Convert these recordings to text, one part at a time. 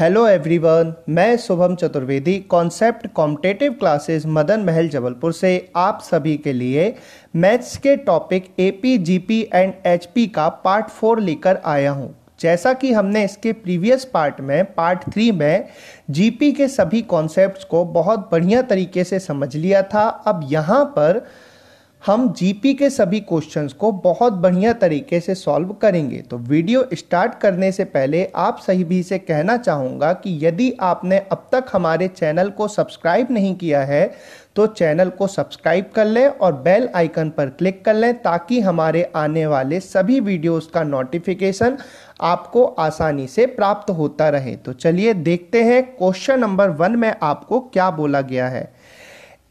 Hello everyone मैं Shubham Chaturvedi concept competitive classes Madan Mahal Jabalpur से आप सभी के लिए मैथ्स के topic A P G P and H P का पार्ट फोर लेकर आया हूँ जैसा कि हमने इसके प्रीवियस पार्ट में पार्ट थ्री में जीपी के सभी कॉन्सेप्ट्स को बहुत बढ़िया तरीके से समझ लिया था अब यहाँ पर हम जीपी के सभी क्वेश्चंस को बहुत बढ़िया तरीके से सॉल्व करेंगे तो वीडियो स्टार्ट करने से पहले आप सही भी से कहना चाहूँगा कि यदि आपने अब तक हमारे चैनल को सब्सक्राइब नहीं किया है तो चैनल को सब्सक्राइब कर लें और बेल आइकन पर क्लिक कर लें ताकि हमारे आने वाले सभी वीडियोस का नोटिफिकेशन आपको आसानी से प्राप्त होता रहे तो चलिए देखते हैं क्वेश्चन नंबर वन में आपको क्या बोला गया है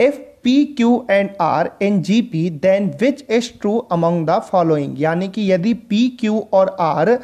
if P Q and R in G P then which is true among the following यानी कि यदि पी क्यू और आर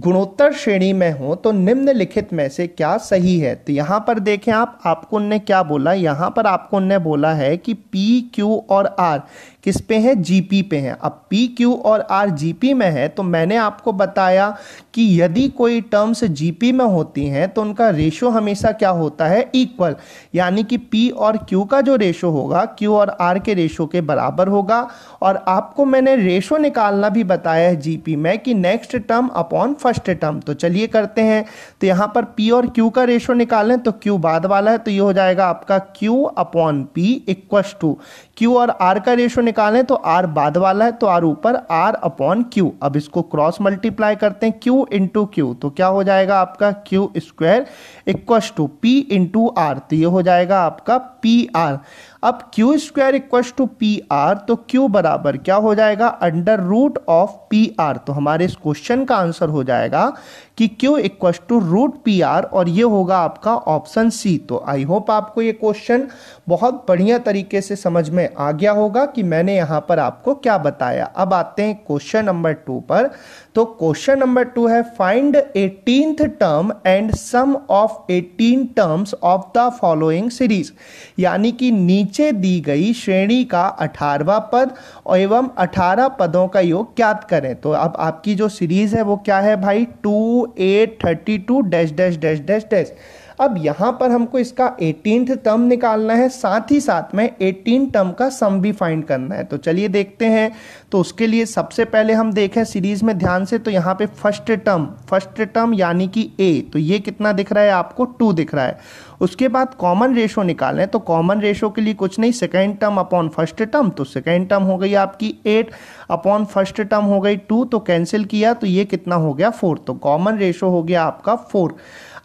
गुणोत्तर श्रेणी में हो तो निम्नलिखित में से क्या सही है तो यहाँ पर देखें आप आपको उनने क्या बोला यहाँ पर आपको उनने बोला है कि पी क्यू और आर किस पे है जीपी पे हैं अब पी क्यू और आर जीपी में है तो मैंने आपको बताया कि यदि कोई टर्म्स जीपी में होती हैं तो उनका रेशो हमेशा क्या होता है इक्वल यानी कि पी और क्यू का जो रेशो होगा क्यू और आर के रेशो के बराबर होगा और आपको मैंने रेशो निकालना भी बताया है जीपी में कि next term upon first term तो चलिए करते हैं तो यहाँ पर पी और क्यू का रेशो निकालें तो क्यू बाद वाला है तो ये हो जाएगा आपका Q upon P equals to Q और आर का रेशो निकालें तो आर बाद वाला है तो आर ऊपर आर अपॉन क्यू अब इसको क्रॉस मल्टीप्लाई करते हैं क्यू इंटू क्यू तो क्या हो जाएगा आपका क्यू स्क्वायर इक्व टू पी इंटू आर तो ये हो जाएगा आपका पी आर अब क्यू स्क्वायर इक्व टू पी आर तो क्यू बराबर क्या हो जाएगा under root of P R तो हमारे इस क्वेश्चन का आंसर हो जाएगा कि Q equals to root P R और ये होगा आपका ऑप्शन सी तो आई होप आपको ये क्वेश्चन बहुत बढ़िया तरीके से समझ में आ गया होगा कि मैंने यहाँ पर आपको क्या बताया अब आते हैं क्वेश्चन नंबर टू पर तो क्वेश्चन नंबर टू है find eighteenth term and sum of eighteen terms of the following series यानी कि नीचे दी गई श्रेणी का अठारवा पद एवं अठारह पदों का योग ज्ञात करें तो अब आपकी जो सीरीज है वो क्या है भाई two eight thirty two dash dash dash dash dash अब यहां पर हमको इसका एटीनथ टर्म निकालना है साथ ही साथ में एटीन टर्म का सम भी फाइंड करना है तो चलिए देखते हैं तो उसके लिए सबसे पहले हम देखें सीरीज में ध्यान से तो यहाँ पे फर्स्ट टर्म फर्स्ट टर्म यानी कि ए तो ये कितना दिख रहा है आपको टू दिख रहा है उसके बाद कॉमन रेशो निकालें तो कॉमन रेशो के लिए कुछ नहीं second term upon first term तो सेकेंड टर्म हो गई आपकी एट अपॉन फर्स्ट टर्म हो गई टू तो कैंसिल किया तो ये कितना हो गया फोर तो कॉमन रेशो हो गया आपका फोर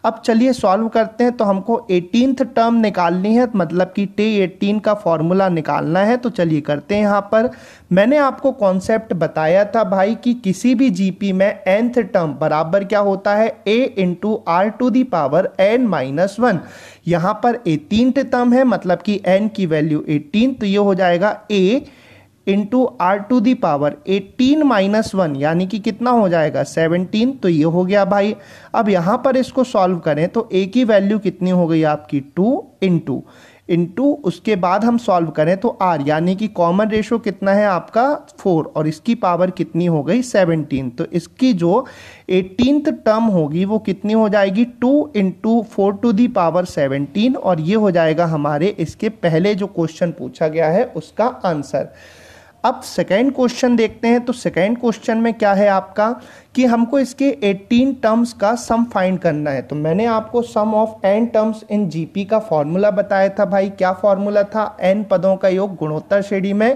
अब चलिए सॉल्व करते हैं तो हमको एटीनथ टर्म निकालनी है मतलब कि टे एटीन का फॉर्मूला निकालना है तो चलिए करते हैं यहाँ पर मैंने आपको कॉन्सेप्ट बताया था भाई कि किसी भी जीपी में एंथ टर्म बराबर क्या होता है ए into are to the power N minus one यहाँ पर एटीनथ टर्म है मतलब कि एन की वैल्यू एटीन तो ये हो जाएगा ए into are to the power eighteen minus one यानी कि कितना हो जाएगा सेवनटीन तो ये हो गया भाई अब यहाँ पर इसको सॉल्व करें तो ए की वैल्यू कितनी हो गई आपकी टू इंटू इंटू उसके बाद हम सॉल्व करें तो आर यानी कि कॉमन रेशो कितना है आपका फोर और इसकी पावर कितनी हो गई सेवनटीन तो इसकी जो एटीनथ टर्म होगी वो कितनी हो जाएगी two into four to the power seventeen और ये हो जाएगा हमारे इसके पहले जो क्वेश्चन पूछा गया है उसका आंसर अब सेकेंड क्वेश्चन देखते हैं तो सेकेंड क्वेश्चन में क्या है आपका कि हमको इसके 18 टर्म्स का सम फाइंड करना है तो मैंने आपको sum of N terms in GP का फॉर्मूला बताया था भाई क्या फॉर्मूला था एन पदों का योग गुणोत्तर श्रेणी में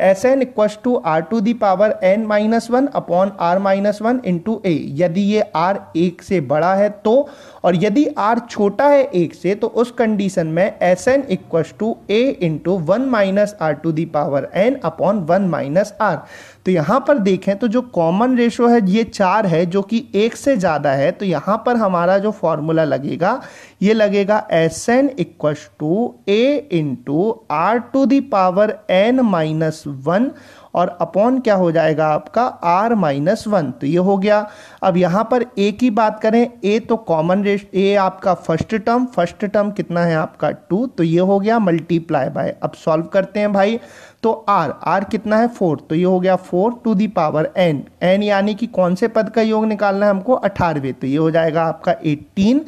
एस एन इक्व to R to the power N minus one upon are minus one into A यदि ये आर एक से बड़ा है तो और यदि आर छोटा है एक से तो उस कंडीशन में एस एन इक्व to A into one minus R to the power N upon one minus R तो यहाँ पर देखें तो जो कॉमन रेशो है ये चार है जो कि एक से ज़्यादा है तो यहाँ पर हमारा जो फॉर्मूला लगेगा ये लगेगा एस एन इक्व to A into are to the power N minus one और अपॉन क्या हो जाएगा आपका आर माइनस वन तो ये हो गया अब यहाँ पर ए की बात करें ए तो कॉमन रेश ए आपका फर्स्ट टर्म फर्स्ट टर्म कितना है आपका टू तो ये हो गया मल्टीप्लाई बाय अब सॉल्व करते हैं भाई तो आर आर कितना है फोर तो ये हो गया four to the power N N यानी कि कौन से पद का योग निकालना है हमको अठारहवें तो ये हो जाएगा आपका एट्टीन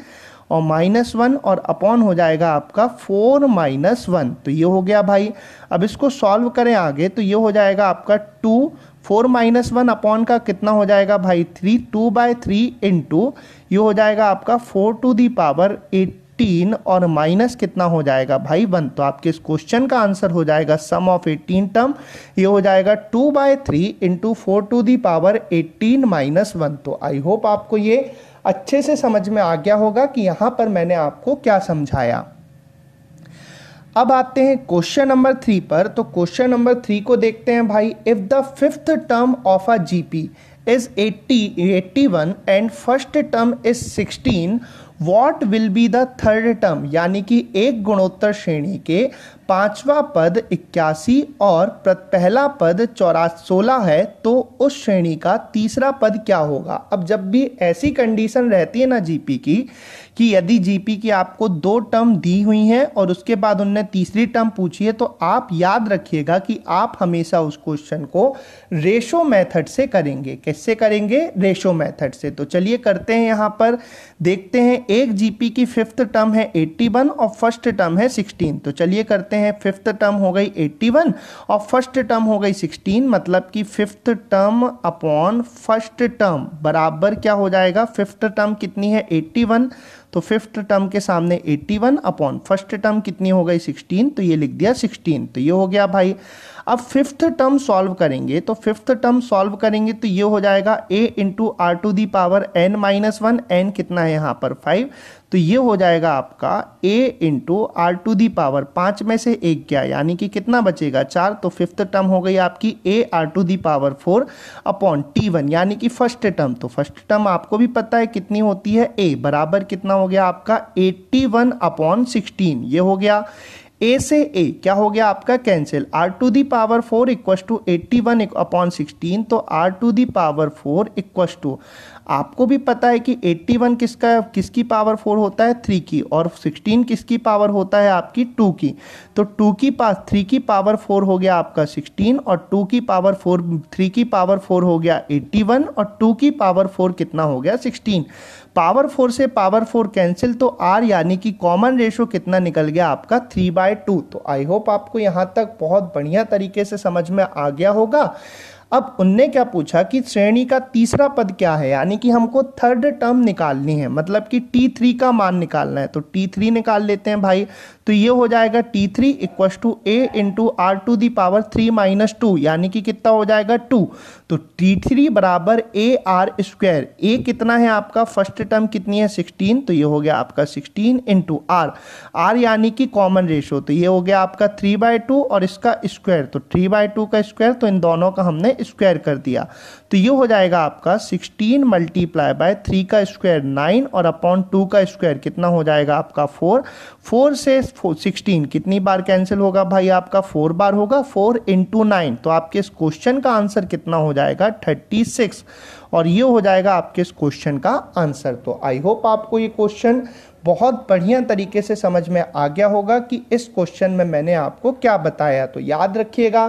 और माइनस वन और अपॉन हो जाएगा आपका फोर माइनस वन तो ये हो गया भाई अब इसको सॉल्व करें आगे तो ये हो जाएगा आपका two four minus one upon का कितना हो जाएगा भाई three two by three into ये हो जाएगा आपका four to the power eight eighteen और माइनस कितना हो जाएगा भाई वन तो आपके इस क्वेश्चन का आंसर हो जाएगा सम ऑफ एटीन टर्म ये हो जाएगा two by three into four to the power eighteen minus one तो आई होप आपको ये अच्छे से समझ में आ गया होगा कि यहां पर मैंने आपको क्या समझाया अब आते हैं क्वेश्चन नंबर थ्री पर तो क्वेश्चन नंबर थ्री को देखते हैं भाई if the fifth term of a GP eighty eighty one and first term is sixteen what will be the third term यानी कि एक गुणोत्तर श्रेणी के पांचवा पद इक्यासी और पहला पद चौरा सोलह है तो उस श्रेणी का तीसरा पद क्या होगा अब जब भी ऐसी कंडीशन रहती है ना जीपी की कि यदि जीपी की आपको दो टर्म दी हुई हैं और उसके बाद उनने तीसरी टर्म पूछी है तो आप याद रखिएगा कि आप हमेशा उस क्वेश्चन को रेशो मेथड से करेंगे कैसे करेंगे रेशो मेथड से तो चलिए करते हैं यहाँ पर देखते हैं एक जीपी की फिफ्थ टर्म है एट्टी और फर्स्ट टर्म है सिक्सटीन तो चलिए करते सकते हैं फिफ्थ टर्म हो गई 81 और फर्स्ट टर्म हो गई 16 मतलब कि fifth term upon first term बराबर क्या हो जाएगा फिफ्थ टर्म कितनी है 81 तो फिफ्थ टर्म के सामने 81 अपॉन फर्स्ट टर्म कितनी हो गई 16 तो ये लिख दिया 16 तो ये हो गया भाई अब फिफ्थ टर्म सॉल्व करेंगे तो फिफ्थ टर्म सॉल्व करेंगे तो ये हो जाएगा a into are to the power n minus one N कितना है यहाँ पर फाइव तो ये हो जाएगा आपका a into are to the power पाँच में से एक क्या यानी कि कितना बचेगा चार तो फिफ्थ टर्म हो गई आपकी a R to the power four upon T one यानी कि फर्स्ट टर्म तो फर्स्ट टर्म आपको भी पता है कितनी होती है a बराबर कितना हो गया आपका एट्टी वन अपॉन सिक्सटीन ये हो गया ए से ए क्या हो गया आपका cancel R to the power four equals to eighty one upon sixteen तो are to the power four equals to आपको भी पता है कि 81 किसका किसकी पावर फोर होता है थ्री की और 16 किसकी पावर होता है आपकी टू की तो टू की पास थ्री की पावर फोर हो गया आपका 16 और टू की पावर फोर थ्री की पावर फोर हो गया 81 और टू की पावर फोर कितना हो गया 16 पावर फोर से पावर फोर कैंसिल तो आर यानी कि कॉमन रेशो कितना निकल गया आपका थ्री बाय टू तो आई होप आपको यहाँ तक बहुत बढ़िया तरीके से समझ में आ गया होगा अब उनने क्या पूछा कि श्रेणी का तीसरा पद क्या है यानी कि हमको थर्ड टर्म निकालनी है मतलब कि टी थ्री का मान निकालना है तो टी थ्री निकाल लेते हैं भाई तो ये हो जाएगा टी थ्री इक्व to A into are to the power three minus two यानी कि कितना हो जाएगा टू तो टी थ्री बराबर ए आर स्क्वायर ए कितना है आपका फर्स्ट टर्म कितनी है सिक्सटीन तो ये हो गया आपका सिक्सटीन इंटू आर आर यानी कि कॉमन रेशो तो ये हो गया आपका थ्री बाय टू और इसका स्क्वायर तो थ्री बाय टू का स्क्वायर तो इन दोनों का हमने स्क्वायर कर दिया तो ये हो जाएगा आपका सिक्सटीन मल्टीप्लाई बाय थ्री का स्क्वायर नाइन और अपॉन टू का स्क्वायर कितना हो जाएगा आपका फोर फोर से सिक्सटीन कितनी बार कैंसिल होगा भाई आपका फोर बार होगा फोर इंटू नाइन तो आपके इस क्वेश्चन का आंसर कितना हो जाएगा थर्टी सिक्स और ये हो जाएगा आपके इस क्वेश्चन का आंसर तो आई होप आपको ये क्वेश्चन बहुत बढ़िया तरीके से समझ में आ गया होगा कि इस क्वेश्चन में मैंने आपको क्या बताया तो याद रखिएगा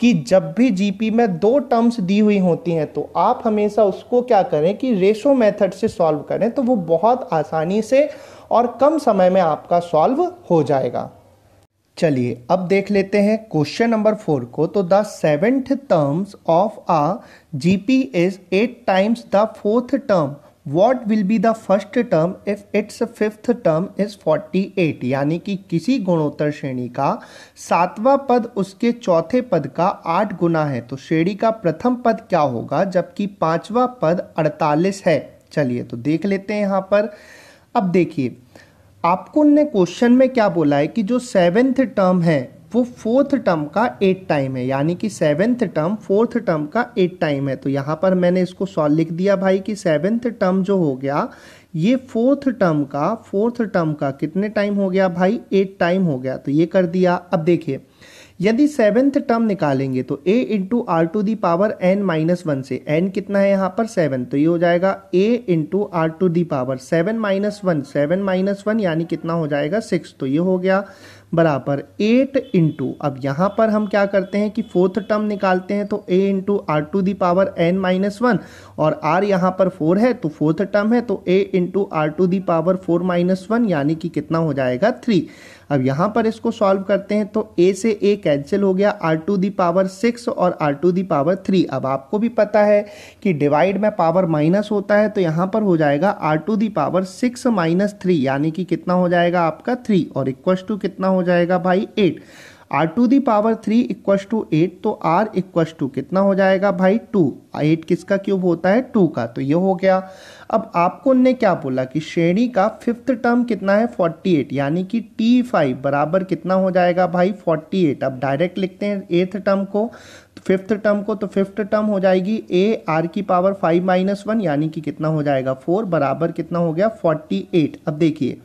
कि जब भी जीपी में दो टर्म्स दी हुई होती हैं तो आप हमेशा उसको क्या करें कि रेशो मेथड से सॉल्व करें तो वो बहुत आसानी से और कम समय में आपका सॉल्व हो जाएगा चलिए अब देख लेते हैं क्वेश्चन नंबर फोर को तो the seventh terms of a G P is eight times the fourth term what will be the first term if its fifth term is forty eight यानी कि किसी गुणोत्तर श्रेणी का सातवां पद उसके चौथे पद का आठ गुना है तो श्रेणी का प्रथम पद क्या होगा जबकि पांचवा पद अड़तालीस है चलिए तो देख लेते हैं यहाँ पर अब देखिए आपको ने क्वेश्चन में क्या बोला है कि जो सेवेंथ टर्म है वो फोर्थ टर्म का एट टाइम है यानी कि सेवेंथ टर्म फोर्थ टर्म का एट टाइम है तो यहाँ पर मैंने इसको सॉल्व लिख दिया भाई कि सेवेंथ टर्म जो हो गया ये फोर्थ टर्म का फोर्थ टर्म का कितने टाइम हो गया भाई एट टाइम हो गया तो ये कर दिया अब देखिए यदि सेवेंथ टर्म निकालेंगे तो a into are to the power N minus one से एन कितना है यहाँ पर सेवन तो ये हो जाएगा a into are to the power seven minus one seven minus one यानी कितना हो जाएगा सिक्स तो ये हो गया बराबर एट इंटू अब यहाँ पर हम क्या करते हैं कि फोर्थ टर्म निकालते हैं तो a into are to the power N minus one और r यहाँ पर फोर है तो फोर्थ टर्म है तो a into are to the power four minus one यानी कि कितना हो जाएगा थ्री अब यहाँ पर इसको सॉल्व करते हैं तो ए से ए कैंसिल हो गया R to the power six और R to the power three अब आपको भी पता है कि डिवाइड में पावर माइनस होता है तो यहाँ पर हो जाएगा R to the power six minus three यानी कि कितना हो जाएगा आपका थ्री और इक्वस टू कितना हो जाएगा भाई eight R to the power three इक्व टू एट तो आर इक्व टू कितना हो जाएगा भाई टू एट किसका क्यूब होता है टू का तो ये हो गया अब आपको ने क्या बोला कि श्रेणी का फिफ्थ टर्म कितना है फोर्टी एट यानी कि टी फाइव बराबर कितना हो जाएगा भाई फोर्टी एट अब डायरेक्ट लिखते हैं एथ टर्म को तो फिफ्थ टर्म को तो फिफ्थ टर्म हो जाएगी ए आर की पावर फाइव माइनस वन यानी कि कितना हो जाएगा फोर बराबर कितना हो गया फोर्टी एट अब देखिए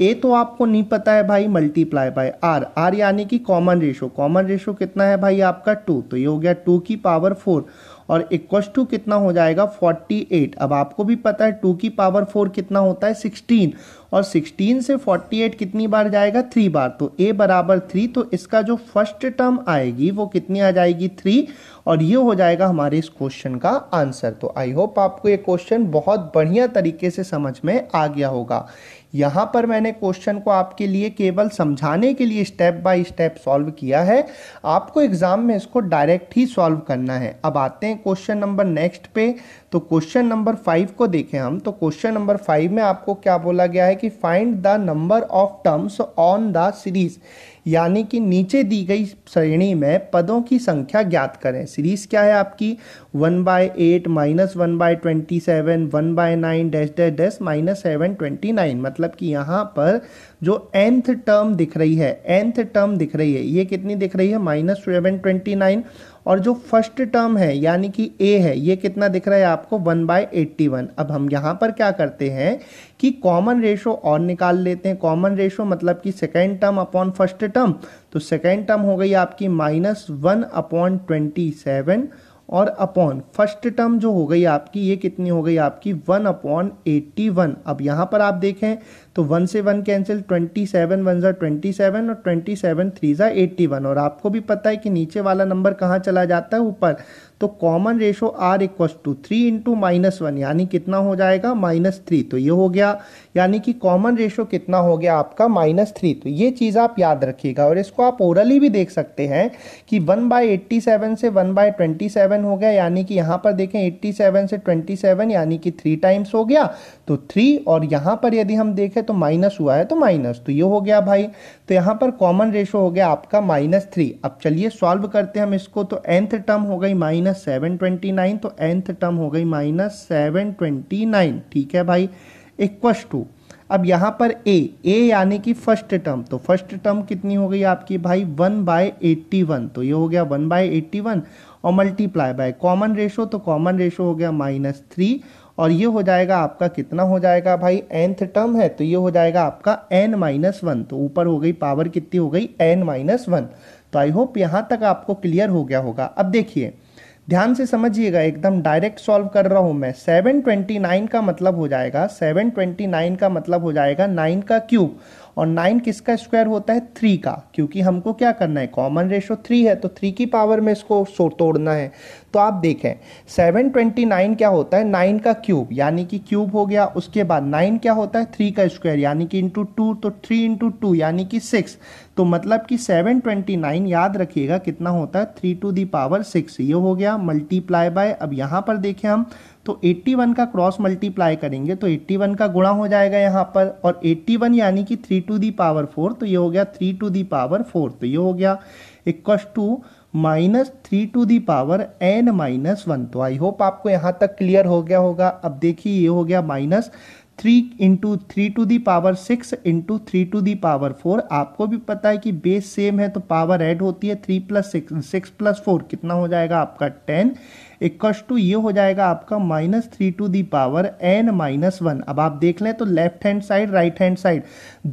ए तो आपको नहीं पता है भाई मल्टीप्लाई बाय आर आर यानी कि कॉमन रेशो कॉमन रेशो कितना है भाई आपका टू तो ये हो गया टू की पावर फोर और इक्वस टू कितना हो जाएगा फोर्टी एट अब आपको भी पता है टू की पावर फोर कितना होता है सिक्सटीन और सिक्सटीन से फोर्टी एट कितनी बार जाएगा थ्री बार तो ए बराबर थ्री तो इसका जो फर्स्ट टर्म आएगी वो कितनी आ जाएगी थ्री और ये हो जाएगा हमारे इस क्वेश्चन का आंसर तो आई होप आपको ये क्वेश्चन बहुत बढ़िया तरीके से समझ में आ गया होगा यहाँ पर मैंने क्वेश्चन को आपके लिए केवल समझाने के लिए स्टेप बाय स्टेप सॉल्व किया है आपको एग्जाम में इसको डायरेक्ट ही सॉल्व करना है अब आते हैं क्वेश्चन नंबर नेक्स्ट पे तो क्वेश्चन नंबर फाइव को देखें हम तो क्वेश्चन नंबर फाइव में आपको क्या बोला गया है कि find the number of terms on the series यानी कि नीचे दी गई श्रेणी में पदों की संख्या ज्ञात करें सीरीज क्या है आपकी one by eight minus one by twenty seven one by nine dash dash dash minus seven twenty nine मतलब कि यहाँ पर जो एंथ टर्म दिख रही है एंथ टर्म दिख रही है ये कितनी दिख रही है माइनस सेवन ट्वेंटी नाइन और जो फर्स्ट टर्म है यानी कि ए है ये कितना दिख रहा है आपको वन बाय एट्टी वन अब हम यहाँ पर क्या करते हैं कि कॉमन रेशो और निकाल लेते हैं कॉमन रेशो मतलब कि second term upon first term तो सेकेंड टर्म हो गई आपकी minus one upon twenty seven और अपॉन फर्स्ट टर्म जो हो गई आपकी ये कितनी हो गई आपकी वन अपॉन एट्टी वन अब यहाँ पर आप देखें तो वन से one cancel twenty seven one ज़ा ट्वेंटी सेवन और ट्वेंटी सेवन थ्री ज़ा एट्टी वन और आपको भी पता है कि नीचे वाला नंबर कहाँ चला जाता है ऊपर तो कॉमन रेशो आर इक्व to three into minus one यानी कितना हो जाएगा माइनस थ्री तो ये हो गया यानी कि कॉमन रेशो कितना हो गया आपका माइनस थ्री तो ये चीज़ आप याद रखिएगा और इसको आप ओरली भी देख सकते हैं कि वन बाई एट्टी सेवन से वन बाई ट्वेंटी सेवन हो गया यानी कि यहाँ पर देखें एट्टी सेवन से ट्वेंटी सेवन यानी कि थ्री टाइम्स हो गया तो थ्री और यहाँ पर यदि हम देखें तो माइनस हुआ है तो माइनस तो ये हो गया भाई तो यहाँ पर कॉमन रेशो हो गया आपका माइनस थ्री अब चलिए सॉल्व करते हैं हम इसको तो एंथ टर्म हो गई minus minus seven twenty nine तो एंथ टर्म हो गई माइनस सेवन ट्वेंटी नाइन ठीक है भाई इक्वस टू अब यहाँ पर ए ए यानी कि फर्स्ट टर्म तो फर्स्ट टर्म कितनी हो गई आपकी भाई वन बाय एट्टी वन तो ये हो गया वन बाय एट्टी वन और मल्टीप्लाई बाय कॉमन रेशो तो कॉमन रेशो हो गया माइनस थ्री और ये हो जाएगा आपका कितना हो जाएगा भाई एंथ टर्म है तो ये हो जाएगा आपका एन माइनस वन तो ऊपर हो गई पावर कितनी हो गई एन माइनस वन तो आई होप यहाँ तक आपको क्लियर हो गया होगा अब देखिए ध्यान से समझिएगा एकदम डायरेक्ट सॉल्व कर रहा हूँ मैं 729 का मतलब हो जाएगा 729 का मतलब हो जाएगा 9 का क्यूब और नाइन किसका स्क्वायर होता है थ्री का क्योंकि हमको क्या करना है कॉमन रेशो थ्री है तो थ्री की पावर में इसको तोड़ना है तो आप देखें सेवन ट्वेंटी नाइन क्या होता है नाइन का क्यूब यानी कि क्यूब हो गया उसके बाद नाइन क्या होता है थ्री का स्क्वायर यानी कि इंटू टू तो थ्री इंटू टू यानी कि सिक्स तो मतलब कि सेवन ट्वेंटी नाइन याद रखिएगा कितना होता है three to the power six ये हो गया मल्टीप्लाई बाय अब यहाँ पर देखें हम तो 81 का क्रॉस मल्टीप्लाई करेंगे तो 81 का गुणा हो जाएगा यहाँ पर और 81 यानी कि three to the power four तो ये हो गया three to the power four तो ये हो गया इक्व to minus three to the power N minus one तो आई होप आपको यहाँ तक क्लियर हो गया होगा अब देखिए ये हो गया minus three into three to the power six into three to the power four आपको भी पता है कि बेस सेम है तो पावर ऐड होती है three plus six six plus four कितना हो जाएगा आपका टेन इक्वस टू ये हो जाएगा आपका minus three to the power N minus one अब आप देख लें तो left hand side right hand side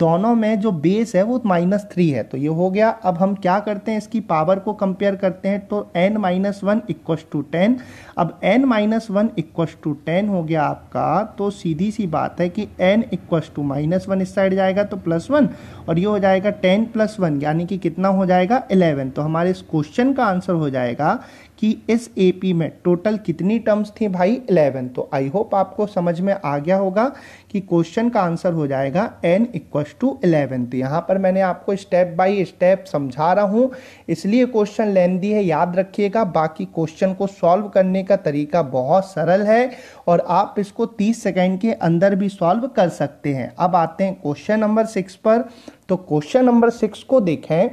दोनों में जो बेस है वो माइनस थ्री है तो ये हो गया अब हम क्या करते हैं इसकी पावर को कंपेयर करते हैं तो N minus one equals to ten अब N minus one equals to ten हो गया आपका तो सीधी सी बात है कि N equals to minus one इस साइड जाएगा तो प्लस वन और ये हो जाएगा टेन प्लस वन यानी कि कितना हो जाएगा इलेवन तो हमारे इस क्वेश्चन का आंसर हो जाएगा कि इस एपी में टोटल कितनी टर्म्स थी भाई इलेवन तो आई होप आपको समझ में आ गया होगा कि क्वेश्चन का आंसर हो जाएगा एन इक्वस टू इलेवन तो यहाँ पर मैंने आपको स्टेप बाय स्टेप समझा रहा हूँ इसलिए क्वेश्चन लेंदी है याद रखिएगा बाकी क्वेश्चन को सॉल्व करने का तरीका बहुत सरल है और आप इसको तीस सेकेंड के अंदर भी सॉल्व कर सकते हैं अब आते हैं क्वेश्चन नंबर सिक्स पर तो क्वेश्चन नंबर सिक्स को देखें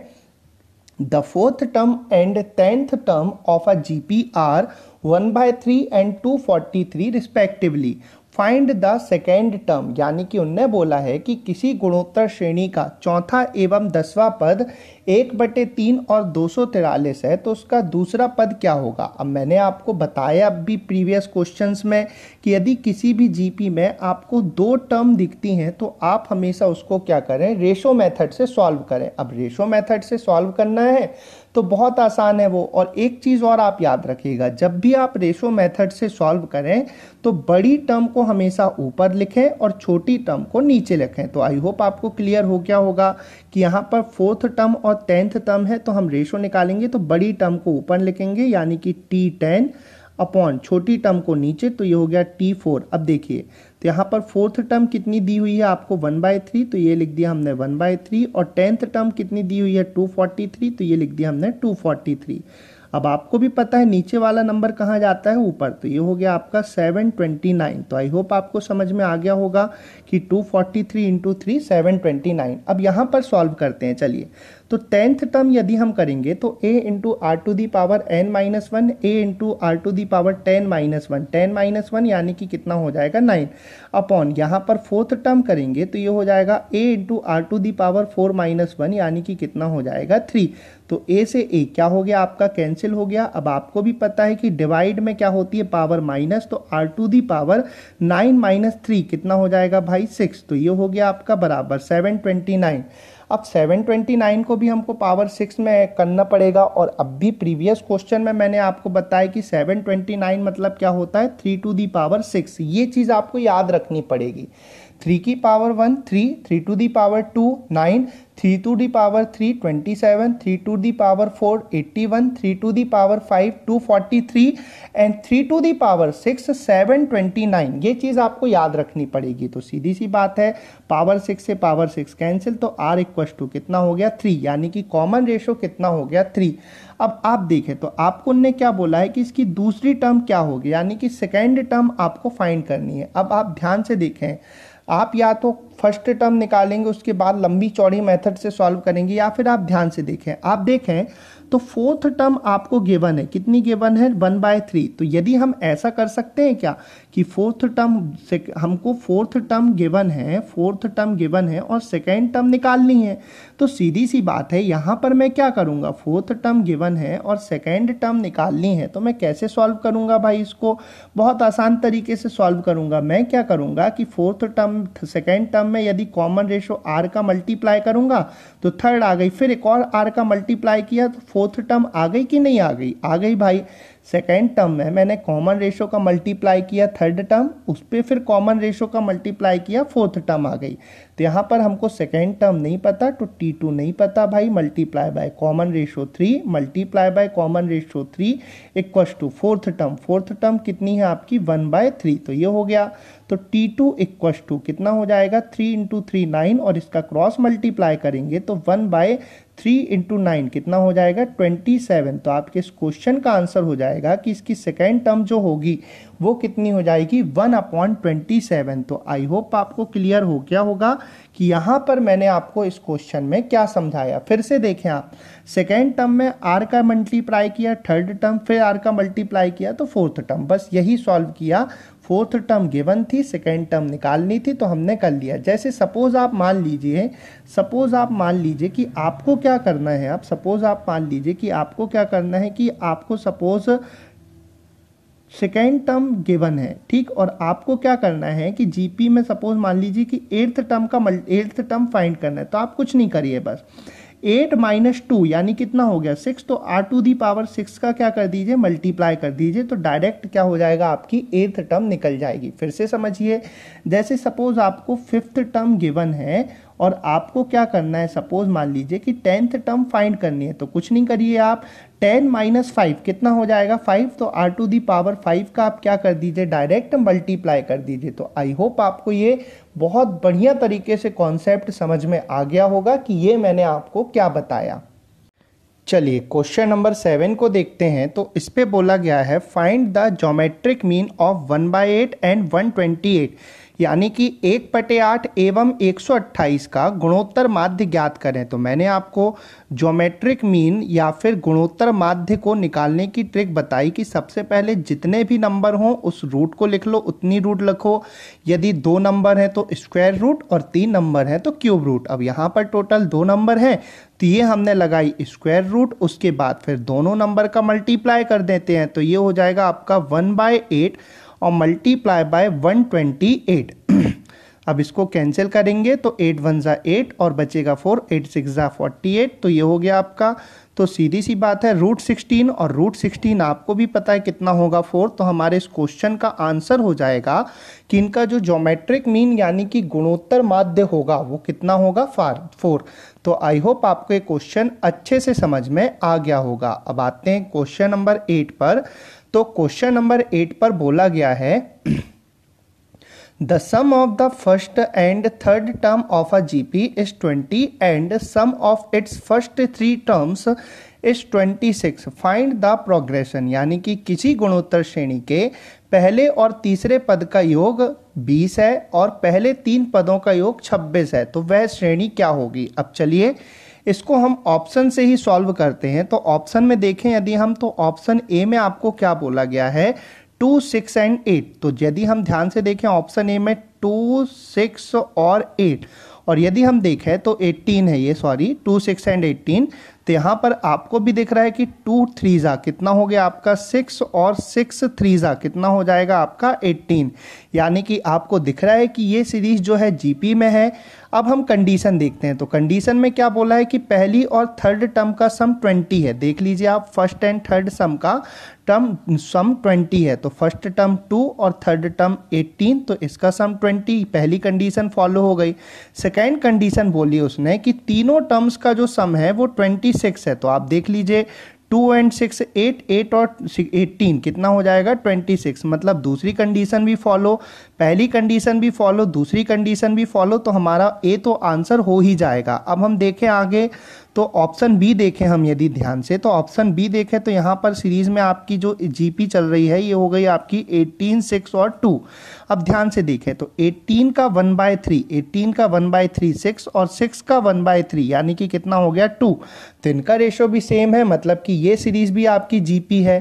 The fourth term and tenth term of a GP are 1 by 3 and 243 respectively. Find the second term यानी कि उनने बोला है कि किसी गुणोत्तर श्रेणी का चौथा एवं दसवां पद एक बटे तीन और दो सौ तिरालीस है तो उसका दूसरा पद क्या होगा अब मैंने आपको बताया भी प्रीवियस क्वेश्चंस में कि यदि किसी भी जीपी में आपको दो टर्म दिखती हैं तो आप हमेशा उसको क्या करें रेशो मेथड से सॉल्व करें अब रेशो मेथड से सॉल्व करना है तो बहुत आसान है वो और एक चीज़ और आप याद रखिएगा जब भी आप रेशो मेथड से सॉल्व करें तो बड़ी टर्म को हमेशा ऊपर लिखें और छोटी टर्म को नीचे लिखें तो आई होप आपको क्लियर हो गया होगा कि यहाँ पर फोर्थ टर्म और टेंथ टर्म है तो हम रेशो निकालेंगे तो बड़ी टर्म को ऊपर लिखेंगे यानी कि टी टेन अपॉन छोटी टर्म को नीचे तो ये हो गया टी फोर अब देखिए तो यहाँ पर फोर्थ टर्म कितनी दी हुई है आपको वन बाय थ्री तो ये लिख दिया हमने वन बाय थ्री और टेंथ टर्म कितनी दी हुई है टू फोर्टी थ्री तो ये लिख दिया हमने टू फोर्टी थ्री अब आपको भी पता है नीचे वाला नंबर कहाँ जाता है ऊपर तो ये हो गया आपका सेवन ट्वेंटी नाइन तो आई होप आपको समझ में आ गया होगा कि two forty three into three seven twenty nine अब यहाँ पर सॉल्व करते हैं चलिए तो टेंथ टर्म यदि हम करेंगे तो A into are to the power N minus one A into are to the power ten minus one ten minus one यानी कि कितना हो जाएगा नाइन अपॉन यहाँ पर फोर्थ टर्म करेंगे तो ये हो जाएगा ए into are to the power four minus one यानी कि कितना हो जाएगा थ्री तो ए से ए क्या हो गया आपका कैंसिल हो गया अब आपको भी पता है कि डिवाइड में क्या होती है पावर माइनस तो are to the power nine minus three कितना हो जाएगा भाई सिक्स तो ये हो गया आपका बराबर सेवन ट्वेंटी नाइन अब सेवन ट्वेंटी नाइन को भी हमको पावर सिक्स में करना पड़ेगा और अब भी प्रीवियस क्वेश्चन में मैंने आपको बताया कि सेवन ट्वेंटी नाइन मतलब क्या होता है three to the power six ये चीज़ आपको याद रखनी पड़ेगी थ्री की power one three three to the power two nine three to the power three twenty seven three to the power four eighty one three to the power five two forty three and three to the power six seven twenty nine ये चीज़ आपको याद रखनी पड़ेगी तो सीधी सी बात है पावर सिक्स से पावर सिक्स कैंसिल तो आर इक्वस टू कितना हो गया थ्री यानी कि कॉमन रेशो कितना हो गया थ्री अब आप देखें तो आपको उनने क्या बोला है कि इसकी दूसरी टर्म क्या होगी यानी कि सेकेंड टर्म आपको फाइंड करनी है अब आप ध्यान से देखें आप या तो फर्स्ट टर्म निकालेंगे उसके बाद लंबी चौड़ी मेथड से सॉल्व करेंगे या फिर आप ध्यान से देखें आप देखें तो फोर्थ टर्म आपको गिवन है कितनी गिवन है वन बाय थ्री तो यदि हम ऐसा कर सकते हैं क्या कि फोर्थ टर्म हमको फोर्थ टर्म गिवन है फोर्थ टर्म गिवन है और सेकेंड टर्म निकालनी है तो सीधी सी बात है यहाँ पर मैं क्या करूँगा फोर्थ टर्म गिवन है और सेकेंड टर्म निकालनी है तो मैं कैसे सॉल्व करूँगा भाई इसको बहुत आसान तरीके से सॉल्व करूँगा मैं क्या करूँगा कि फोर्थ टर्म सेकेंड टर्म में यदि कॉमन रेशो आर का मल्टीप्लाई करूँगा तो थर्ड आ गई फिर एक और आर का मल्टीप्लाई किया तो फोर्थ टर्म आ गई कि नहीं आ गई आ गई भाई सेकेंड टर्म में मैंने कॉमन रेशो का मल्टीप्लाई किया थर्ड टर्म उस पर फिर कॉमन रेशो का मल्टीप्लाई किया फोर्थ टर्म आ गई तो यहाँ पर हमको सेकेंड टर्म नहीं पता तो टी टू नहीं पता भाई multiply by common ratio three multiply by common ratio three equals to fourth term fourth term कितनी है आपकी वन बाय थ्री तो ये हो गया तो टी टू इक्वस टू कितना हो जाएगा थ्री इंटू थ्री नाइन और इसका क्रॉस मल्टीप्लाई करेंगे तो one by three into nine कितना हो जाएगा ट्वेंटी सेवन तो आपके इस क्वेश्चन का आंसर हो जाएगा कि इसकी सेकेंड टर्म जो होगी वो कितनी हो जाएगी वन अपॉन ट्वेंटी सेवन तो आई होप आपको क्लियर हो गया होगा कि यहाँ पर मैंने आपको इस क्वेश्चन में क्या समझाया फिर से देखें आप सेकेंड टर्म में आर का मल्टीप्लाई किया थर्ड टर्म फिर आर का मल्टीप्लाई किया तो फोर्थ टर्म बस यही सॉल्व किया फोर्थ टर्म गिवन थी सेकेंड टर्म निकालनी थी तो हमने कर लिया जैसे सपोज आप मान लीजिए सपोज आप मान लीजिए कि आपको क्या करना है आप सपोज आप मान लीजिए कि आपको क्या करना है कि आपको सपोज सेकेंड टर्म गिवन है ठीक और आपको क्या करना है कि जीपी में सपोज मान लीजिए कि एट्थ टर्म का एट्थ टर्म फाइंड करना है तो आप कुछ नहीं करिए बस एट माइनस टू यानी कितना हो गया सिक्स तो are to the power six का क्या कर दीजिए मल्टीप्लाई कर दीजिए तो डायरेक्ट क्या हो जाएगा आपकी एट्थ टर्म निकल जाएगी फिर से समझिए जैसे सपोज आपको फिफ्थ टर्म गिवन है और आपको क्या करना है सपोज मान लीजिए कि टेंथ टर्म फाइंड करनी है तो कुछ नहीं करिए आप टेन माइनस फाइव कितना हो जाएगा फाइव तो are to the power five का आप क्या कर दीजिए डायरेक्ट मल्टीप्लाई कर दीजिए तो आई होप आपको ये बहुत बढ़िया तरीके से कॉन्सेप्ट समझ में आ गया होगा कि ये मैंने आपको क्या बताया चलिए क्वेश्चन नंबर सेवन को देखते हैं तो इस पर बोला गया है find the geometric mean of one by eight and one twenty eight यानी कि एक पटे आठ एवं 128 का गुणोत्तर माध्य ज्ञात करें तो मैंने आपको ज्योमेट्रिक मीन या फिर गुणोत्तर माध्य को निकालने की ट्रिक बताई कि सबसे पहले जितने भी नंबर हों उस रूट को लिख लो उतनी रूट लिखो यदि दो नंबर हैं तो स्क्वायर रूट और तीन नंबर हैं तो क्यूब रूट अब यहाँ पर टोटल दो नंबर हैं तो ये हमने लगाई स्क्वायर रूट उसके बाद फिर दोनों नंबर का मल्टीप्लाई कर देते हैं तो ये हो जाएगा आपका वन बाय एट और मल्टीप्लाई बाय 128 अब इसको कैंसिल करेंगे तो एट वन ज़ा एट और बचेगा फोर एट सिक्स ज़ा फोर्टी एट तो ये हो गया आपका तो सीधी सी बात है रूट सिक्सटीन और रूट सिक्सटीन आपको भी पता है कितना होगा फोर तो हमारे इस क्वेश्चन का आंसर हो जाएगा कि इनका जो जोमेट्रिक मीन यानी कि गुणोत्तर माध्य होगा वो कितना होगा फार फोर तो आई होप आपको ये क्वेश्चन अच्छे से समझ में आ गया होगा अब आते हैं क्वेश्चन नंबर एट पर तो क्वेश्चन नंबर एट पर बोला गया है the sum of the first and third term of a GP is twenty and sum of its first three terms is twenty six find the progression यानी कि किसी गुणोत्तर श्रेणी के पहले और तीसरे पद का योग 20 है और पहले तीन पदों का योग 26 है तो वह श्रेणी क्या होगी अब चलिए इसको हम ऑप्शन से ही सॉल्व करते हैं तो ऑप्शन में देखें यदि हम तो ऑप्शन ए में आपको क्या बोला गया है टू सिक्स एंड एट तो यदि हम ध्यान से देखें ऑप्शन ए में टू सिक्स और एट और यदि हम देखें तो 18 है ये sorry two six and eighteen तो यहाँ पर आपको भी दिख रहा है कि टू थ्री ज़ा कितना हो गया आपका सिक्स और सिक्स थ्री ज़ा कितना हो जाएगा आपका एट्टीन यानी कि आपको दिख रहा है कि ये सीरीज़ जो है जीपी में है अब हम कंडीशन देखते हैं तो कंडीशन में क्या बोला है कि पहली और थर्ड टर्म का सम 20 है देख लीजिए आप फर्स्ट एंड थर्ड सम का टर्म सम 20 है तो फर्स्ट टर्म 2 और थर्ड टर्म 18 तो इसका सम 20 पहली कंडीशन फॉलो हो गई सेकेंड कंडीशन बोली उसने कि तीनों टर्म्स का जो सम है वो 26 है तो आप देख लीजिए two and six eight eight और एट्टीन कितना हो जाएगा ट्वेंटी सिक्स मतलब दूसरी कंडीशन भी फॉलो पहली कंडीशन भी फॉलो दूसरी कंडीशन भी फॉलो तो हमारा ए तो आंसर हो ही जाएगा अब हम देखें आगे तो ऑप्शन बी देखें हम यदि ध्यान से तो ऑप्शन बी देखें तो यहाँ पर सीरीज में आपकी जो जीपी चल रही है ये हो गई आपकी 18 सिक्स और टू अब ध्यान से देखें तो 18 का वन बाय थ्री एटीन का वन बाय थ्री सिक्स और सिक्स का वन बाय थ्री यानी कि कितना हो गया टू तो इनका रेशो भी सेम है मतलब कि ये सीरीज भी आपकी जीपी है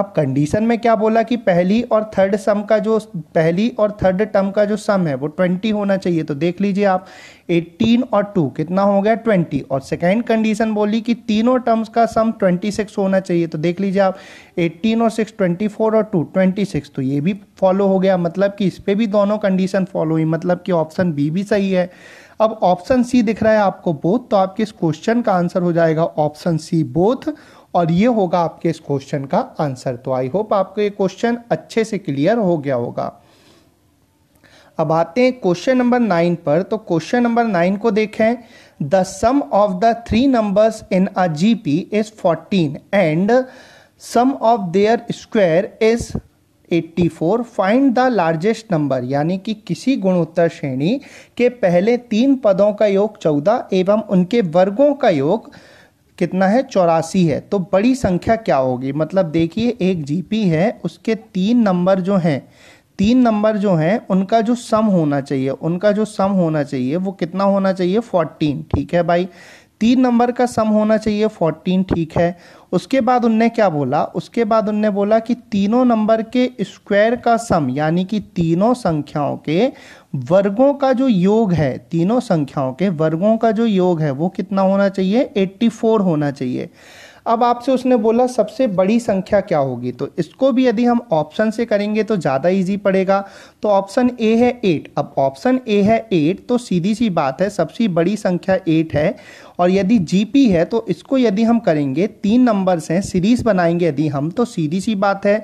अब कंडीशन में क्या बोला कि पहली और थर्ड सम का जो पहली और थर्ड टर्म का जो सम है वो ट्वेंटी होना चाहिए तो देख लीजिए आप एट्टीन और टू कितना हो गया ट्वेंटी और सेकेंड कंडीशन बोली कि तीनों टर्म्स का सम ट्वेंटी सिक्स होना चाहिए तो देख लीजिए आप एट्टीन और सिक्स ट्वेंटी फोर और टू ट्वेंटी सिक्स तो ये भी फॉलो हो गया मतलब कि इस पर भी दोनों कंडीशन फॉलो हुई मतलब कि ऑप्शन बी भी सही है अब ऑप्शन सी दिख रहा है आपको बोथ तो आपके इस क्वेश्चन का आंसर हो जाएगा ऑप्शन सी बोथ और ये होगा आपके इस क्वेश्चन का आंसर तो आई होप आपको ये क्वेश्चन अच्छे से क्लियर हो गया होगा अब आते हैं क्वेश्चन नंबर नाइन पर तो क्वेश्चन नंबर नाइन को देखें the sum of the three numbers in A P is fourteen and sum of their square is 84 find the largest number यानी कि किसी गुणोत्तर श्रेणी के पहले तीन पदों का योग 14 एवं उनके वर्गों का योग कितना है चौरासी है तो बड़ी संख्या क्या होगी मतलब देखिए एक जीपी है उसके तीन नंबर जो हैं तीन नंबर जो हैं उनका जो सम होना चाहिए उनका जो सम होना चाहिए वो कितना होना चाहिए फोर्टीन ठीक है भाई तीन नंबर का सम होना चाहिए फोर्टीन ठीक है उसके बाद उनने क्या बोला उसके बाद उनने बोला कि तीनों नंबर के स्क्वायर का सम यानी कि तीनों संख्याओं के वर्गों का जो योग है तीनों संख्याओं के वर्गों का जो योग है वो कितना होना चाहिए 84 होना चाहिए अब आपसे उसने बोला सबसे बड़ी संख्या क्या होगी तो इसको भी यदि हम ऑप्शन से करेंगे तो ज़्यादा इजी पड़ेगा तो ऑप्शन ए है एट अब ऑप्शन ए है एट तो सीधी सी बात है सबसे बड़ी संख्या एट है और यदि जीपी है तो इसको यदि हम करेंगे तीन नंबर से सीरीज बनाएंगे यदि हम तो सीधी सी बात है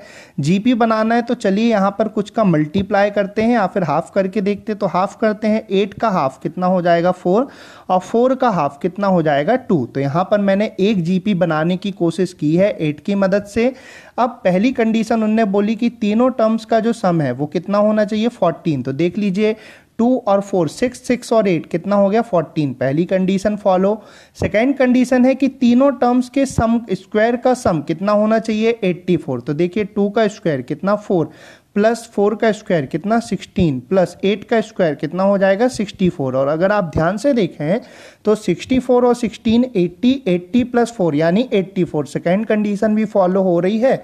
जीपी बनाना है तो चलिए यहाँ पर कुछ का मल्टीप्लाई करते हैं या फिर हाफ करके देखते तो हाफ करते हैं एट का हाफ कितना हो जाएगा फोर और फोर का हाफ कितना हो जाएगा टू तो यहाँ पर मैंने एक जीपी बनाने की कोशिश की है एट की मदद से अब पहली कंडीशन उनने बोली कि तीनों टर्म्स का जो सम है वो कितना होना चाहिए फोर्टीन तो देख लीजिए टू और फोर सिक्स सिक्स और एट कितना हो गया फोर्टीन पहली कंडीशन फॉलो सेकेंड कंडीशन है कि तीनों टर्म्स के सम स्क्वायर का सम कितना होना चाहिए एट्टी फोर तो देखिए टू का स्क्वायर कितना फोर प्लस फोर का स्क्वायर कितना सिक्सटीन प्लस एट का स्क्वायर कितना हो जाएगा सिक्सटी फोर और अगर आप ध्यान से देखें तो सिक्सटी फोर और sixteen eighty eighty plus four यानी एट्टी फोर सेकेंड कंडीशन भी फॉलो हो रही है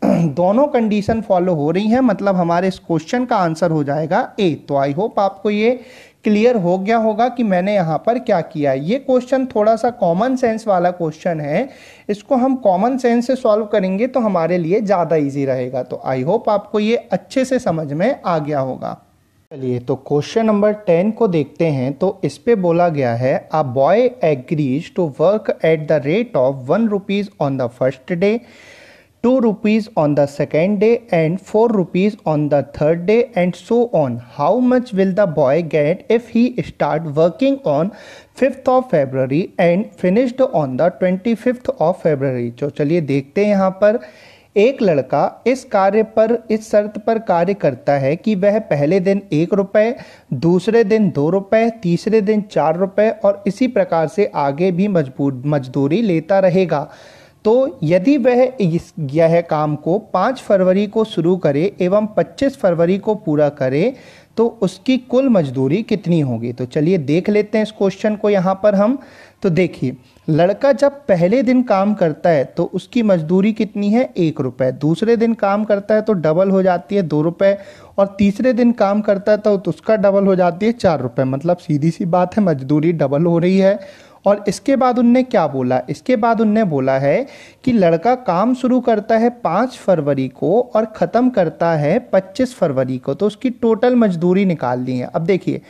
दोनों कंडीशन फॉलो हो रही हैं मतलब हमारे इस क्वेश्चन का आंसर हो जाएगा ए तो आई होप आपको ये क्लियर हो गया होगा कि मैंने यहाँ पर क्या किया ये क्वेश्चन थोड़ा सा कॉमन सेंस वाला क्वेश्चन है इसको हम कॉमन सेंस से सॉल्व करेंगे तो हमारे लिए ज़्यादा इजी रहेगा तो आई होप आपको ये अच्छे से समझ में आ गया होगा चलिए तो क्वेश्चन नंबर टेन को देखते हैं तो इस पर बोला गया है a boy agrees to work at the rate of one rupees on the first day two rupees on the second day and four rupees on the third day and so on how much will the boy get if he start working on fifth of February and finished on the twenty fifth of February तो चलिए देखते हैं यहाँ पर एक लड़का इस कार्य पर इस शर्त पर कार्य करता है कि वह पहले दिन एक रुपये दूसरे दिन दो रुपये तीसरे दिन चार रुपये और इसी प्रकार से आगे भी मजबूर मजदूरी लेता रहेगा तो यदि वह इस यह काम को 5 फरवरी को शुरू करे एवं 25 फरवरी को पूरा करे तो उसकी कुल मजदूरी कितनी होगी तो चलिए देख लेते हैं इस क्वेश्चन को यहाँ पर हम तो देखिए लड़का जब पहले दिन काम करता है तो उसकी मजदूरी कितनी है एक रुपये दूसरे दिन काम करता है तो डबल हो जाती है दो रुपये और तीसरे दिन काम करता है तो उसका डबल हो जाती है चार रुपये मतलब सीधी सी बात है मजदूरी डबल हो रही है और इसके बाद उनने क्या बोला इसके बाद उनने बोला है कि लड़का काम शुरू करता है पाँच फरवरी को और ख़त्म करता है पच्चीस फरवरी को तो उसकी टोटल मजदूरी निकाल दी है अब देखिए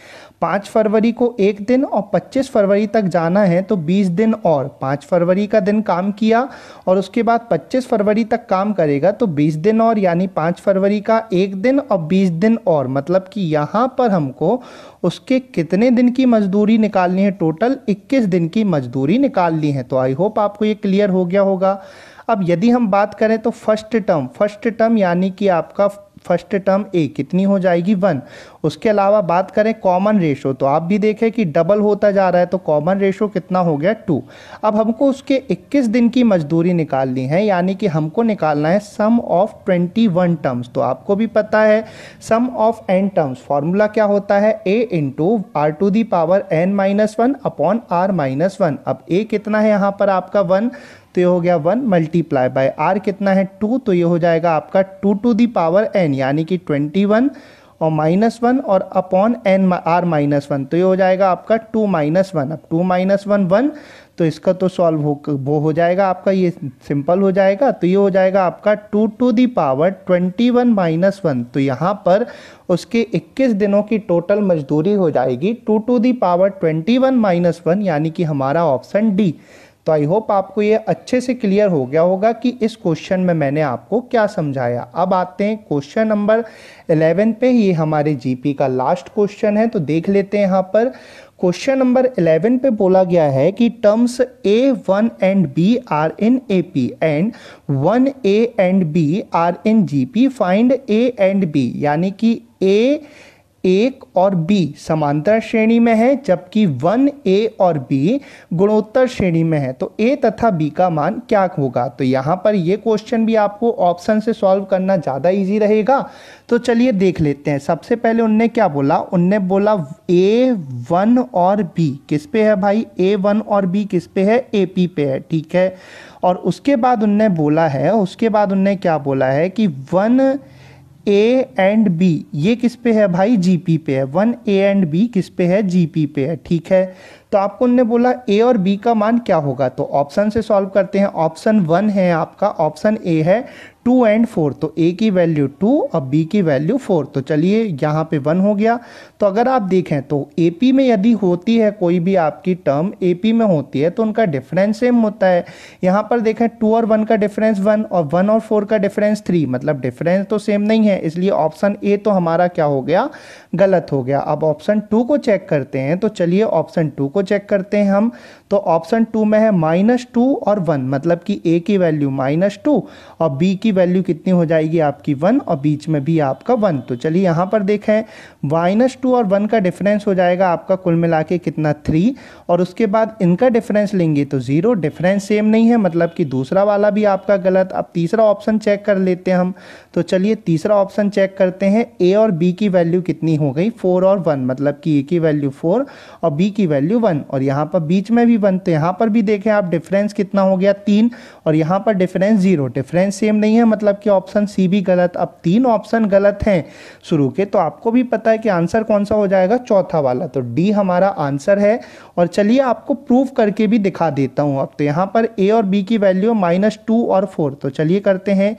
पाँच फरवरी को एक दिन और पच्चीस फरवरी तक जाना है तो बीस दिन और पाँच फरवरी का दिन काम किया और उसके बाद पच्चीस फरवरी तक काम करेगा तो बीस दिन और यानी पाँच फरवरी का एक दिन और बीस दिन और मतलब कि यहाँ पर हमको उसके कितने दिन की मजदूरी निकालनी है टोटल 21 दिन की मजदूरी निकालनी है तो आई होप आपको ये क्लियर हो गया होगा अब यदि हम बात करें तो फर्स्ट टर्म फर्स्ट टर्म यानी कि आपका फर्स्ट टर्म ए कितनी हो जाएगी वन उसके अलावा बात करें कॉमन रेशो तो आप भी देखें कि डबल होता जा रहा है तो कॉमन रेशो कितना हो गया टू अब हमको उसके 21 दिन की मजदूरी निकालनी है यानी कि हमको निकालना है सम ऑफ 21 टर्म्स तो आपको भी पता है sum of N terms formula क्या होता है ए into are to the power N minus one upon are minus one अब ए कितना है यहाँ पर आपका वन तो ये हो गया वन मल्टीप्लाई बाय आर कितना है टू तो ये हो जाएगा आपका two to the power n यानी कि ट्वेंटी वन और माइनस वन और upon n r minus one तो ये हो जाएगा आपका टू माइनस वन अब टू माइनस वन वन तो इसका तो सॉल्व हो वो हो जाएगा आपका ये सिंपल हो जाएगा तो ये हो जाएगा आपका two to the power twenty one minus one तो यहाँ पर उसके इक्कीस दिनों की टोटल मजदूरी हो जाएगी two to the power twenty one minus one यानी कि हमारा ऑप्शन डी तो आई होप आपको ये अच्छे से क्लियर हो गया होगा कि इस क्वेश्चन में मैंने आपको क्या समझाया अब आते हैं क्वेश्चन नंबर इलेवन पे ये हमारे जीपी का लास्ट क्वेश्चन है तो देख लेते हैं यहाँ पर क्वेश्चन नंबर इलेवन पे बोला गया है कि terms a one and b are in A P and one a and b are in G P find a and b यानी कि ए एक और बी समांतर श्रेणी में है जबकि वन ए और बी गुणोत्तर श्रेणी में है तो ए तथा बी का मान क्या होगा तो यहाँ पर यह क्वेश्चन भी आपको ऑप्शन से सॉल्व करना ज़्यादा इजी रहेगा तो चलिए देख लेते हैं सबसे पहले उनने क्या बोला उनने बोला ए वन और बी किस पे है भाई ए वन और बी किस पे है ए पी पे है ठीक है और उसके बाद उनने बोला है उसके बाद उनने क्या बोला है कि वन ए एंड बी ये किस पे है भाई जी पी पे है वन ए एंड बी किस पे है जीपी पे है ठीक है तो आपको उनने बोला ए और बी का मान क्या होगा तो ऑप्शन से सॉल्व करते हैं ऑप्शन वन है आपका ऑप्शन ए है टू एंड फोर तो ए की वैल्यू टू और बी की वैल्यू फोर तो चलिए यहाँ पे वन हो गया तो अगर आप देखें तो ए पी में यदि होती है कोई भी आपकी टर्म ए पी में होती है तो उनका डिफरेंस सेम होता है यहाँ पर देखें टू और वन का डिफरेंस वन और वन और फोर का डिफरेंस थ्री मतलब डिफरेंस तो सेम नहीं है इसलिए ऑप्शन ए तो हमारा क्या हो गया गलत हो गया अब ऑप्शन टू को चेक करते हैं तो चलिए ऑप्शन टू को चेक करते हैं हम तो ऑप्शन टू में है माइनस टू और वन मतलब कि ए की वैल्यू माइनस टू और बी की वैल्यू कितनी हो जाएगी आपकी वन और बीच में भी आपका वन तो चलिए यहाँ पर देखें माइनस टू और वन का डिफरेंस हो जाएगा आपका कुल मिला के कितना थ्री और उसके बाद इनका डिफरेंस लेंगे तो ज़ीरो डिफरेंस सेम नहीं है मतलब कि दूसरा वाला भी आपका गलत अब तीसरा ऑप्शन चेक कर लेते हैं हम तो चलिए तीसरा ऑप्शन चेक करते हैं ए और बी की वैल्यू कितनी हो गई फोर और वन मतलब कि ए की वैल्यू फोर और बी की वैल्यू वन और यहाँ पर बीच में भी भी बनते हैं यहाँ पर भी देखें आप डिफरेंस कितना हो गया तीन और यहाँ पर डिफरेंस जीरो डिफरेंस सेम नहीं है मतलब कि ऑप्शन सी भी गलत अब तीन ऑप्शन गलत हैं शुरू के तो आपको भी पता है कि आंसर कौन सा हो जाएगा चौथा वाला तो डी हमारा आंसर है और चलिए आपको प्रूफ करके भी दिखा देता हूँ अब तो यहाँ पर ए और बी की वैल्यू माइनस टू और फोर तो चलिए करते हैं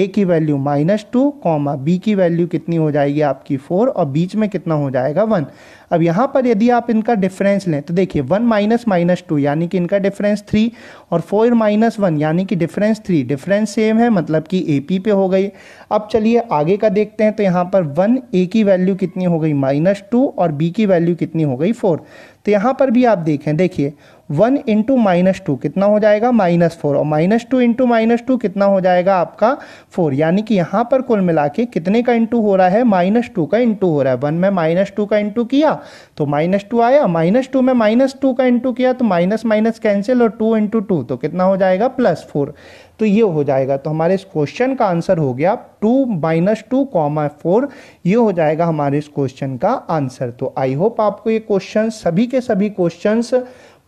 ए की value minus two comma b की वैल्यू कितनी हो जाएगी आपकी फोर और बीच में कितना हो जाएगा वन अब यहाँ पर यदि आप इनका डिफरेंस लें तो देखिए वन माइनस माइनस टू यानी कि इनका डिफरेंस थ्री और फोर माइनस वन यानी कि डिफरेंस थ्री डिफरेंस सेम है मतलब कि ए पी पे हो गई अब चलिए आगे का देखते हैं तो यहाँ पर वन ए की वैल्यू कितनी हो गई माइनस टू और बी की वैल्यू कितनी हो गई फोर तो यहाँ पर भी आप देखें देखिए वन इंटू माइनस टू कितना हो जाएगा माइनस फोर और minus two into minus two कितना हो जाएगा आपका फोर यानी कि यहाँ पर कुल मिला के कितने का इंटू हो रहा है माइनस टू का इंटू हो रहा है वन में माइनस टू का इंटू किया तो माइनस टू आया माइनस टू में माइनस टू का इंटू किया तो माइनस माइनस कैंसिल और टू इंटू टू तो कितना हो जाएगा प्लस फोर तो ये हो जाएगा तो हमारे इस क्वेश्चन का आंसर हो गया two minus two comma four ये हो जाएगा हमारे इस क्वेश्चन का आंसर तो आई होप आपको ये क्वेश्चन सभी के सभी क्वेश्चन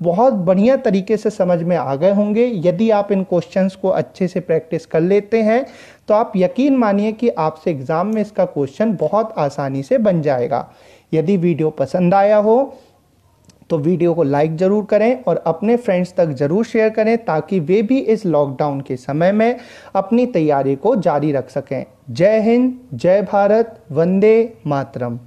बहुत बढ़िया तरीके से समझ में आ गए होंगे यदि आप इन क्वेश्चंस को अच्छे से प्रैक्टिस कर लेते हैं तो आप यकीन मानिए कि आपसे एग्ज़ाम में इसका क्वेश्चन बहुत आसानी से बन जाएगा यदि वीडियो पसंद आया हो तो वीडियो को लाइक ज़रूर करें और अपने फ्रेंड्स तक ज़रूर शेयर करें ताकि वे भी इस लॉकडाउन के समय में अपनी तैयारी को जारी रख सकें जय हिंद जय भारत वंदे मातरम